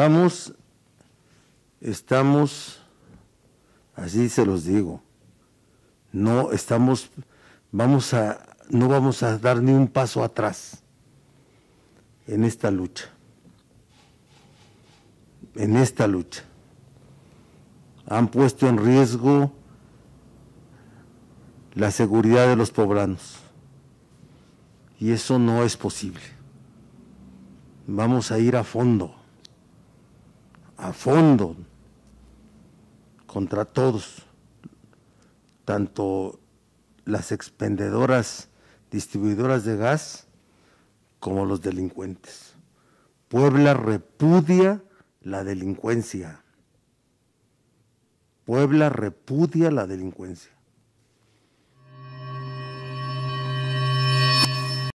Estamos, estamos, así se los digo, no estamos, vamos a, no vamos a dar ni un paso atrás en esta lucha, en esta lucha. Han puesto en riesgo la seguridad de los poblanos y eso no es posible. Vamos a ir a fondo a fondo contra todos, tanto las expendedoras, distribuidoras de gas, como los delincuentes. Puebla repudia la delincuencia. Puebla repudia la delincuencia.